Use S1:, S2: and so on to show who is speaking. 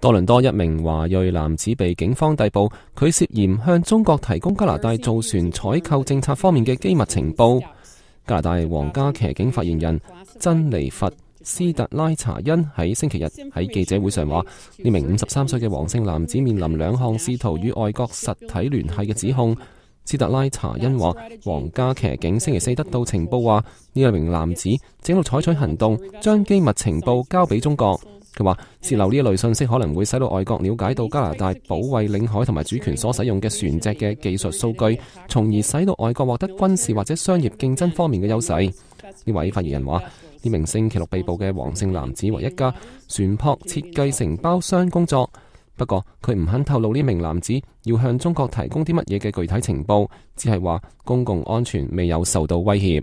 S1: 多倫多一名華裔男子被警方逮捕，佢涉嫌向中國提供加拿大造船採購政策方面嘅機密情報。加拿大皇家騎警發言人珍妮佛斯特拉查恩喺星期日喺記者會上話：呢名五十三歲嘅黄姓男子面臨兩項試圖與外國實體聯繫嘅指控。斯特拉查恩話：皇家騎警星期四得到情報話，呢一名男子正度採取行動，將機密情報交俾中國。佢話：泄漏呢一類信息可能會使到外國了解到加拿大保衛領海同埋主權所使用嘅船隻嘅技術數據，從而使到外國獲得軍事或者商業競爭方面嘅優勢。呢位發言人話：呢名星期六被捕嘅黃姓男子為一家船舶設計承包商工作，不過佢唔肯透露呢名男子要向中國提供啲乜嘢嘅具體情報，只係話公共安全未有受到威脅。